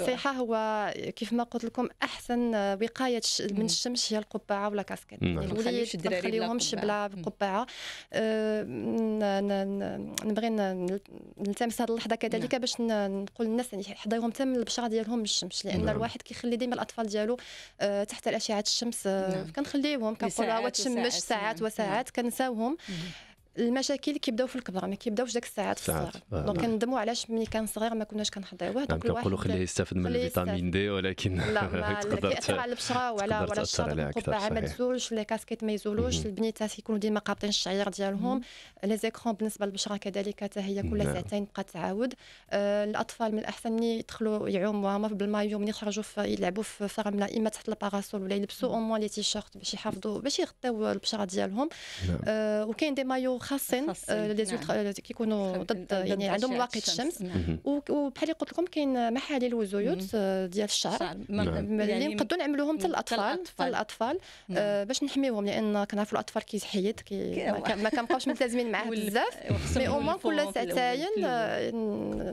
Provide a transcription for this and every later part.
النصيحه هو كيف ما قلت لكم احسن وقايه من الشمس هي القبعه ولا كاسكيت نعم. يعني الوليد ما نخليوهمش بلا قبعه نبغي نلتمس هذه اللحظه كذلك نعم. باش نقول للناس يعني حضيهم تم البشره ديالهم من الشمس لان نعم. الواحد كيخلي ديما الاطفال ديالو أه، تحت الاشعه الشمس أه، كنخليوهم كنقولوا تشمش ساعات وساعات كنساوهم المشاكل كيبداو في الكبر ما كيبداوش ديك الساعات في الصغر آه، دونك نعم. كندموا علاش ملي كان صغير ما كناش كنحضيوه دونك نعم، كنقولوا خليه يستافد من الفيتامين دي ولكن لا ما كيأثر على البشره وعلى ولا الشرب القبعه ما تزولش لي كاسكيت ما يزولوش البنيتات كيكونوا ديما قاطين الشعير ديالهم لي زيكرون بالنسبه للبشره كذلك حتى هي كل نعم. ساعتين تبقى تعاود آه، الاطفال من الاحسن ملي يدخلوا يعوموا هما بالمايو ملي يخرجوا يلعبوا في فرمله اما تحت الباراسول ولا يلبسوا او موان لي تيشيرت باش يحافظوا باش يغطيو البشره ديالهم آه، وكاين دي مايو آه، خاصين لي نعم. آه، كيكونوا ضد يعني عندهم مواقيت الشمس نعم. وبحال اللي قلت لكم كاين محاليل وزيوت آه، ديال الشعر اللي نعم. يعني نقدروا نعملوهم حتى للاطفال حتى للاطفال باش نحميوهم لان كنعرفوا الاطفال كيحيد ما كنبقاوش ملتزمين معاه بزاف مي موان كل ساعتين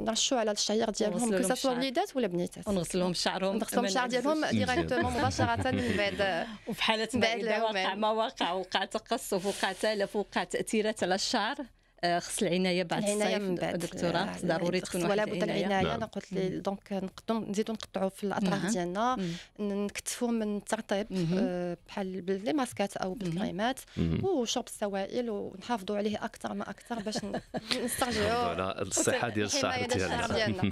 نرشوا على الشعير ديالهم كو سوا وليدات ولا بنيتات ونغسلهم شعرهم نغسلهم الشعر ديالهم ديريكتومون مباشره من بعد وفي حالات بعد الواقع ما وقع وقع تقصف وقع تلف وقع تاثيرات بالنسبه للشعر آه، خص العنايه بعد الصيف دكتوره ضروري آه، يعني تكون ولا بد العنايه انا نعم. قلت لي دونك نقدم نزيدو نقطعوا في الاطراف ديالنا نكتفوا من الترطيب آه، بحال باللي ماسكات او بالكريمات وشرب السوائل ونحافظوا عليه اكثر ما اكثر باش نسترجعوا الصحه ديال الشعر ديالنا